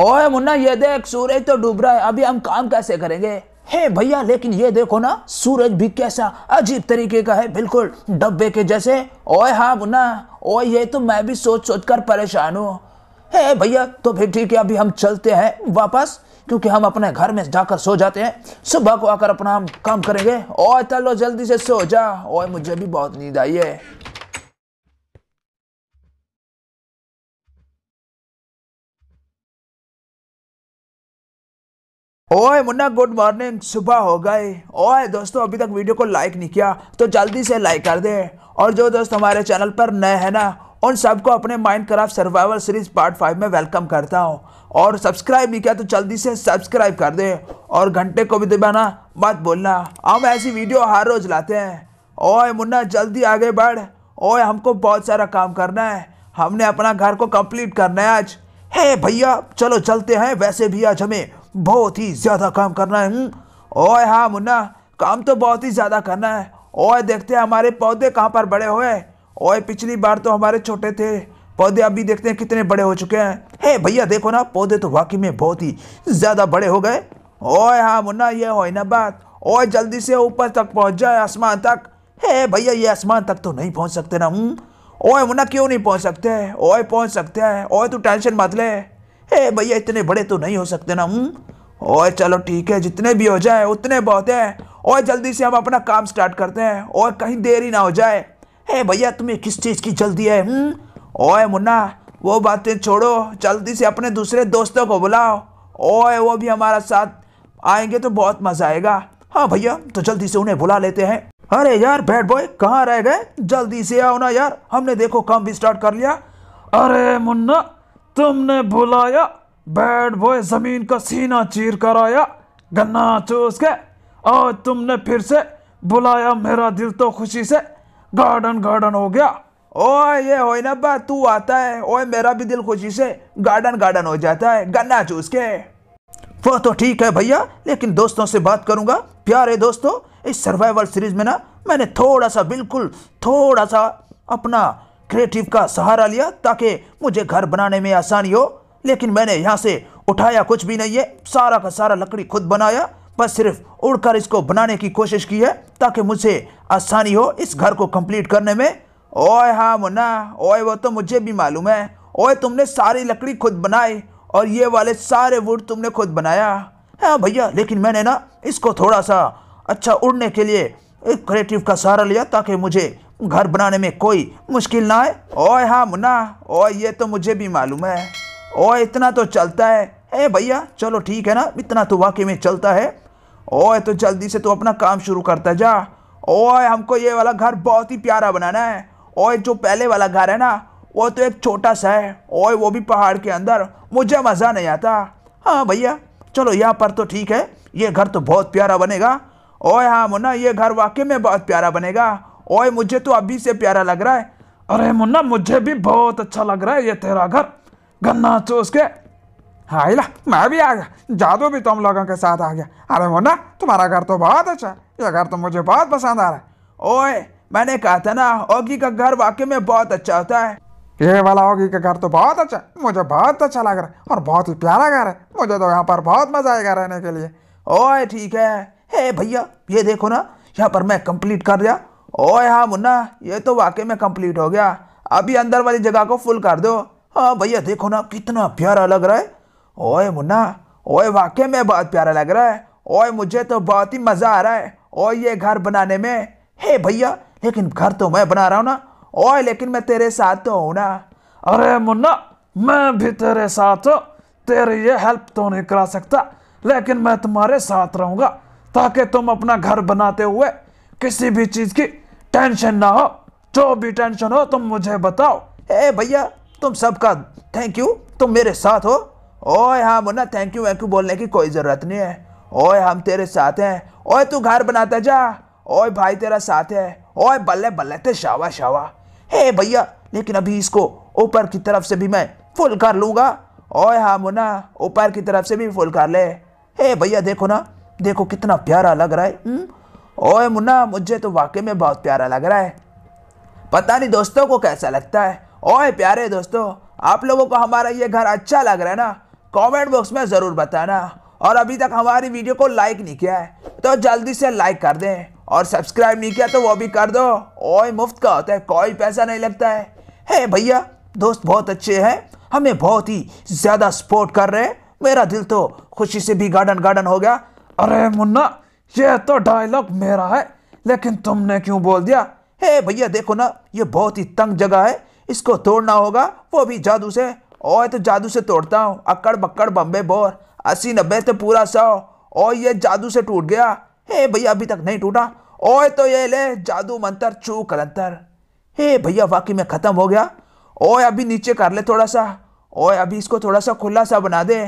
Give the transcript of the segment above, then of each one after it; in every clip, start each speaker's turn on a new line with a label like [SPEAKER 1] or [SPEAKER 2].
[SPEAKER 1] ओए मुन्ना ये देख सूरज तो डूब रहा है अभी हम काम कैसे करेंगे हे भैया लेकिन ये देखो ना सूरज भी कैसा अजीब तरीके का है बिल्कुल डब्बे के जैसे ओए हाँ मुन्ना ओए ये तो मैं भी सोच सोच कर परेशान हूँ हे भैया तो फिर ठीक है अभी हम चलते हैं वापस क्योंकि हम अपने घर में जाकर सो जाते हैं सुबह को आकर अपना हम काम करेंगे ओए चलो जल्दी से सो जा ओए मुझे भी बहुत नींद आई है ओए मुन्ना गुड मॉर्निंग सुबह हो गए ओए दोस्तों अभी तक वीडियो को लाइक नहीं किया तो जल्दी से लाइक कर दे और जो दोस्त हमारे चैनल पर नए हैं ना उन सबको अपने Minecraft survival series part five में वेलकम करता हूँ और सब्सक्राइब नहीं किया तो जल्दी से सब्सक्राइब कर दे और घंटे को भी दबाना मत बोलना हम ऐसी वीडियो हर रोज लाते हैं ओए मुन्ना जल्दी आगे बढ़ ओए हमको बहुत सारा काम करना है हमने अपना घर को कंप्लीट करना है आज हे भैया चलो चलते हैं वैसे भी आज हमें बहुत ही ज़्यादा काम करना है हम्म? ओए हाँ मुन्ना काम तो बहुत ही ज़्यादा करना है ओए देखते हैं हमारे पौधे कहाँ पर बड़े हुए ओए पिछली बार तो हमारे छोटे थे पौधे अभी देखते हैं कितने बड़े हो चुके हैं हे भैया देखो ना पौधे तो वाकई में बहुत ही ज़्यादा बड़े हो गए ओए हाँ मुन्ना ये हो ना बात ओए जल्दी से ऊपर तक पहुँच जाए आसमान तक हे भैया ये आसमान तक तो नहीं पहुँच सकते ना हूँ हम्म? ओए मुन्ना क्यों नहीं पहुँच सकते ओए पहुँच सकते हैं ओए तू टेंशन मत ले ए भैया इतने बड़े तो नहीं हो सकते ना हूँ हम्म? ओए चलो ठीक है जितने भी हो जाए उतने बहुत है ओए जल्दी से हम अपना काम स्टार्ट करते हैं और कहीं देरी ना हो जाए हे भैया तुम्हें किस चीज़ की जल्दी है हुँ? हम्म? ओए मुन्ना वो बातें छोड़ो जल्दी से अपने दूसरे दोस्तों को बुलाओ ओए वो भी हमारा साथ आएंगे तो बहुत मज़ा आएगा हाँ भैया तो जल्दी से उन्हें बुला लेते हैं अरे यार बैड बॉय कहाँ रह गए जल्दी से आओ ना यार हमने देखो काम भी स्टार्ट कर लिया अरे मुन्ना तुमने भुलाया बैड बॉय जमीन का सीना चीर कर आया गन्ना चूस के और तुमने फिर से बुलाया मेरा दिल तो खुशी से गार्डन गार्डन हो गया ओए ये हो ना बा तू आता है ओए मेरा भी दिल खुशी से गार्डन गार्डन हो जाता है गन्ना चूस के वो तो ठीक है भैया लेकिन दोस्तों से बात करूंगा प्यारे दोस्तों इस सर्वाइवल सीरीज में ना मैंने थोड़ा सा बिल्कुल थोड़ा सा अपना क्रिएटिव का सहारा लिया ताकि मुझे घर बनाने में आसानी हो लेकिन मैंने यहाँ से उठाया कुछ भी नहीं है सारा का सारा लकड़ी खुद बनाया बस सिर्फ उड़कर इसको बनाने की कोशिश की है ताकि मुझे आसानी हो इस घर को कंप्लीट करने में ओए हाँ मुन्ना ओए वो तो मुझे भी मालूम है ओए तुमने सारी लकड़ी खुद बनाई और ये वाले सारे वुड तुमने खुद बनाया हाँ भैया लेकिन मैंने ना इसको थोड़ा सा अच्छा उड़ने के लिए एक क्रिएटिव का सहारा लिया ताकि मुझे घर बनाने में कोई मुश्किल ना है ओए हाँ मुन्ना ओए ये तो मुझे भी मालूम है ओए इतना तो चलता है ए भैया चलो ठीक है ना इतना तो वाकई में चलता है ओए तो जल्दी से तू अपना काम शुरू करता जा ओए हमको ये वाला घर बहुत ही प्यारा बनाना है ओए जो पहले वाला घर है ना वो तो एक छोटा सा है ओए वो भी पहाड़ के अंदर मुझे मज़ा नहीं आता हाँ भैया चलो यहाँ पर तो ठीक है ये घर तो बहुत प्यारा बनेगा ओए हाँ मुन्ना ये घर वाकई में बहुत प्यारा बनेगा ओए मुझे तो अभी से प्यारा लग रहा है अरे मुन्ना मुझे भी बहुत अच्छा लग रहा है ये तेरा घर गन्ना चूस के हाई ला मैं भी आ गया जादू भी तुम लोगों के साथ आ गया अरे मुन्ना तुम्हारा घर तो बहुत अच्छा है ये घर तो मुझे बहुत पसंद आ रहा है ओए मैंने कहा था ना ओगी का घर वाकई में बहुत अच्छा होता है ये वाला ओगी का घर तो बहुत अच्छा मुझे बहुत अच्छा लग रहा है और बहुत ही प्यारा घर है मुझे तो यहाँ पर बहुत मज़ा आएगा रहने के लिए ओए ठीक है हे भैया ये देखो ना यहाँ पर मैं कंप्लीट कर दिया ओए हाँ मुन्ना ये तो वाकई में कंप्लीट हो गया अभी अंदर वाली जगह को फुल कर दो हाँ भैया देखो ना कितना प्यारा लग रहा है ओए मुन्ना ओए वाकई में बहुत प्यारा लग रहा है ओए मुझे तो बहुत ही मज़ा आ रहा है ओए ये घर बनाने में हे भैया लेकिन घर तो मैं बना रहा हूँ ना ओए लेकिन मैं तेरे साथ तो हूँ ना अरे मुन्ना मैं भी तेरे साथ हूँ तेरी ये हेल्प तो नहीं करा सकता लेकिन मैं तुम्हारे साथ रहूँगा ताकि तुम अपना घर बनाते हुए किसी भी चीज की टेंशन ना हो जो भी टेंशन हो तुम मुझे बताओ ए भैया तुम सबका थैंक यू तुम मेरे साथ हो ओए हाँ मुन्ना थैंक यू वैंक यू बोलने की कोई ज़रूरत नहीं है ओए हम तेरे साथ हैं ओए तू घर बनाता जा ओए भाई तेरा साथ है ओए बल्ले बल्ले ते शावा शावा हे भैया लेकिन अभी इसको ऊपर की तरफ से भी मैं फुल कर लूँगा ओए हाँ मुन्ना ऊपर की तरफ से भी फुल कर ले हे भैया देखो ना देखो कितना प्यारा लग रहा है हुँ? हम्म? ओए मुन्ना मुझे तो वाकई में बहुत प्यारा लग रहा है पता नहीं दोस्तों को कैसा लगता है ओए प्यारे दोस्तों आप लोगों को हमारा ये घर अच्छा लग रहा है ना कमेंट बॉक्स में ज़रूर बताना और अभी तक हमारी वीडियो को लाइक नहीं किया है तो जल्दी से लाइक कर दें और सब्सक्राइब नहीं किया तो वो भी कर दो ओए मुफ्त का होता है कोई पैसा नहीं लगता है हे भैया दोस्त बहुत अच्छे हैं हमें बहुत ही ज़्यादा सपोर्ट कर रहे हैं मेरा दिल तो खुशी से भी गार्डन गार्डन हो गया अरे मुन्ना ये तो डायलॉग मेरा है लेकिन तुमने क्यों बोल दिया हे भैया देखो ना ये बहुत ही तंग जगह है इसको तोड़ना होगा वो भी जादू से और तो जादू से तोड़ता हूँ अक्कड़ बक्कड़ बम्बे बोर अस्सी नब्बे तो पूरा सौ ओ ये जादू से टूट गया हे भैया अभी तक नहीं टूटा और तो ये ले जादू मंतर चू कलंतर हे भैया वाकई में ख़त्म हो गया ओए अभी नीचे कर ले थोड़ा सा ओए अभी इसको थोड़ा सा खुला सा बना दे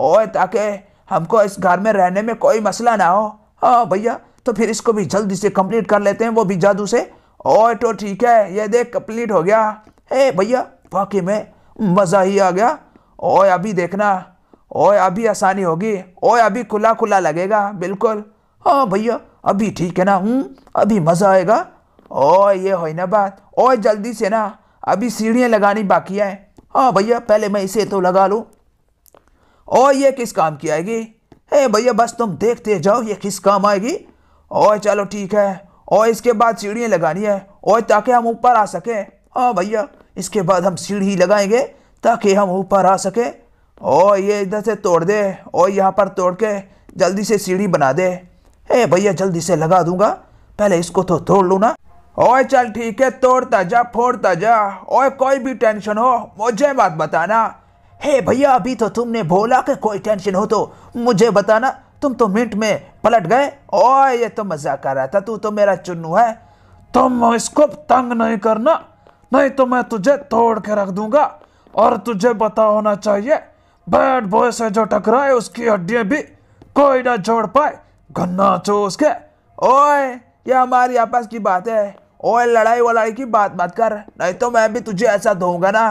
[SPEAKER 1] ओए ताकि हमको इस घर में रहने में कोई मसला ना हो भैया तो फिर इसको भी जल्दी से कंप्लीट कर लेते हैं वो भी जादू से और तो ठीक है ये देख कंप्लीट हो गया हे भैया वाकई में मज़ा ही आ गया ओए अभी देखना ओए अभी आसानी होगी ओए अभी खुला खुला लगेगा बिल्कुल हाँ भैया अभी ठीक है ना हूँ हम्म, अभी मज़ा आएगा और ये हो ना बात ओए जल्दी से ना अभी सीढ़ियाँ लगानी बाकी हैं हाँ भैया पहले मैं इसे तो लगा लूँ ओ ये किस काम की आएगी ए भैया बस तुम देखते जाओ ये किस काम आएगी ओए चलो ठीक है और इसके बाद सीढ़ियाँ लगानी है और ताकि हम ऊपर आ सकें हाँ भैया इसके बाद हम सीढ़ी लगाएंगे ताकि हम ऊपर आ सकें और ये इधर से तोड़ दे और यहाँ पर तोड़ के जल्दी से सीढ़ी बना दे ए भैया जल्दी से लगा दूंगा पहले इसको तो तोड़ लूँ ना ओए चल ठीक है तोड़ता जा फोड़ता जा और कोई भी टेंशन हो मुझे बात बताना हे भैया अभी तो तुमने बोला कि कोई टेंशन हो तो मुझे बताना तुम तो मिनट में पलट गए ओए ये तो मजाक कर रहा था तू तो मेरा चुन्नू है तुम इसको तंग नहीं करना नहीं तो मैं तुझे तोड़ के रख दूंगा और तुझे पता होना चाहिए बैड बॉय से जो टकराए उसकी हड्डियां भी कोई ना जोड़ पाए गन्ना चो उसके ओए ये हमारी आपस की बात है ओए लड़ाई वड़ाई की बात मत कर नहीं तो मैं भी तुझे ऐसा दूंगा ना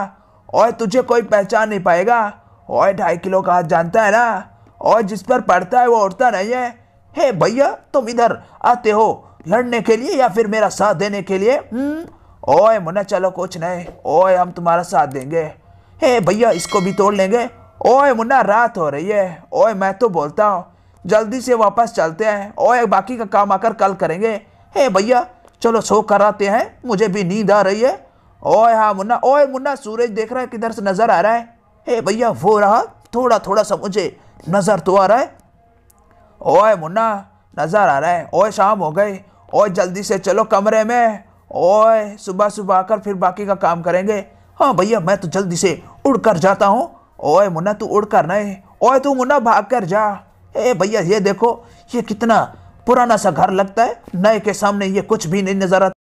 [SPEAKER 1] और तुझे कोई पहचान नहीं पाएगा और ढाई किलो का हाथ जानता है ना और जिस पर पड़ता है वो उड़ता नहीं है हे भैया तुम इधर आते हो लड़ने के लिए या फिर मेरा साथ देने के लिए हम्म? ओए मुन्ना चलो कुछ नहीं ओए हम तुम्हारा साथ देंगे हे भैया इसको भी तोड़ लेंगे ओए मुन्ना रात हो रही है ओए मैं तो बोलता हूँ जल्दी से वापस चलते हैं ओए बाकी का काम आकर कल करेंगे हे भैया चलो सो कराते हैं मुझे भी नींद आ रही है ओए हाँ मुन्ना ओए मुन्ना सूरज देख रहा है किधर से नज़र आ रहा है हे भैया वो रहा थोड़ा थोड़ा सा मुझे नज़र तो आ रहा है ओए मुन्ना नज़र आ रहा है ओए शाम हो गई ओए जल्दी से चलो कमरे में ओए सुबह सुबह आकर फिर बाकी का काम करेंगे हाँ भैया मैं तो जल्दी से उड़ कर जाता हूँ ओए मुन्ना तू उड़ कर नहीं ओए तू मुन्ना भाग कर जा हे भैया ये देखो ये कितना पुराना सा घर लगता है नए के सामने ये कुछ भी नहीं नज़र आता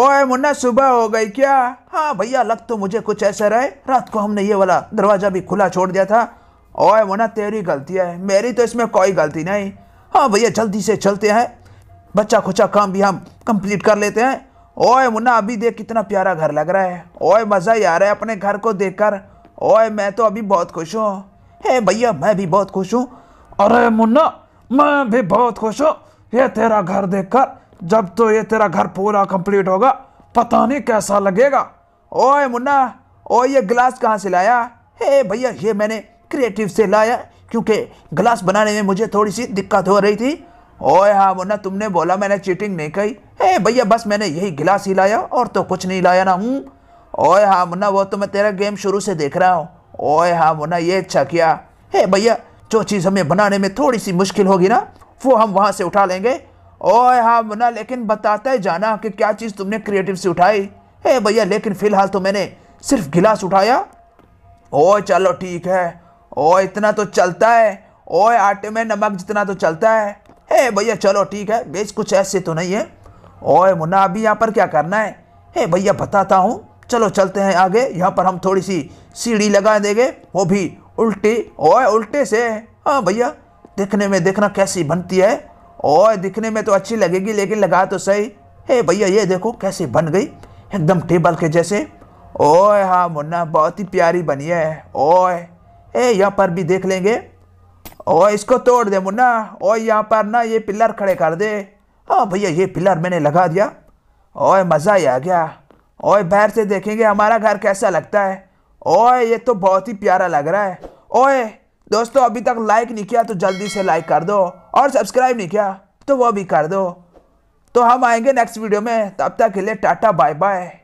[SPEAKER 1] ओए मुन्ना सुबह हो गई क्या हाँ भैया लग तो मुझे कुछ ऐसा रहे रात को हमने ये वाला दरवाज़ा भी खुला छोड़ दिया था ओए मुन्ना तेरी गलती है मेरी तो इसमें कोई गलती नहीं हाँ भैया जल्दी से चलते हैं बच्चा खुचा काम भी हम कंप्लीट कर लेते हैं ओए मुन्ना अभी देख कितना प्यारा घर लग रहा है ओए मज़ा ही आ रहा है अपने घर को देख कर ओए मैं तो अभी बहुत खुश हूँ हे भैया मैं भी बहुत खुश हूँ अरे मुन्ना मैं भी बहुत खुश हूँ ये तेरा घर देख कर जब तो ये तेरा घर पूरा कंप्लीट होगा पता नहीं कैसा लगेगा ओए मुन्ना ओ ये गिलास कहाँ से लाया हे भैया ये मैंने क्रिएटिव से लाया क्योंकि गिलास बनाने में मुझे थोड़ी सी दिक्कत हो रही थी ओए हाँ मुन्ना तुमने बोला मैंने चीटिंग नहीं कही हे भैया बस मैंने यही गिलास ही लाया और तो कुछ नहीं लाया ना हूँ ओए हाँ मुन्ना वो तो मैं तेरा गेम शुरू से देख रहा हूँ ओए हाँ मुन्ना ये अच्छा किया हे भैया जो चीज़ हमें बनाने में थोड़ी सी मुश्किल होगी ना वो हम वहाँ से उठा लेंगे ओए हाँ मुन्ना लेकिन बताते जाना कि क्या चीज़ तुमने क्रिएटिव से उठाई है भैया लेकिन फ़िलहाल तो मैंने सिर्फ गिलास उठाया ओ चलो ठीक है ओ इतना तो चलता है ओ आटे में नमक जितना तो चलता है हे भैया चलो ठीक है बेच कुछ ऐसे तो नहीं है ओए मुन्ना अभी यहाँ पर क्या करना है हे भैया बताता हूँ चलो चलते हैं आगे यहाँ पर हम थोड़ी सी सीढ़ी लगा देंगे वो भी उल्टी ओए उल्टे से हाँ भैया देखने में देखना कैसी बनती है और दिखने में तो अच्छी लगेगी लेकिन लगा तो सही हे भैया ये देखो कैसे बन गई एकदम टेबल के जैसे ओए हाँ मुन्ना बहुत ही प्यारी बनी है ओए ए यहाँ पर भी देख लेंगे और इसको तोड़ दे मुन्ना और यहाँ पर ना ये पिलर खड़े कर दे हाँ भैया ये पिलर मैंने लगा दिया ओए मज़ा ही आ गया ओए बाहर से देखेंगे हमारा घर कैसा लगता है ओए ये तो बहुत ही प्यारा लग रहा है ओए दोस्तों अभी तक लाइक नहीं किया तो जल्दी से लाइक कर दो और सब्सक्राइब नहीं किया तो वो भी कर दो तो हम आएंगे नेक्स्ट वीडियो में तब तक के लिए टाटा बाय बाय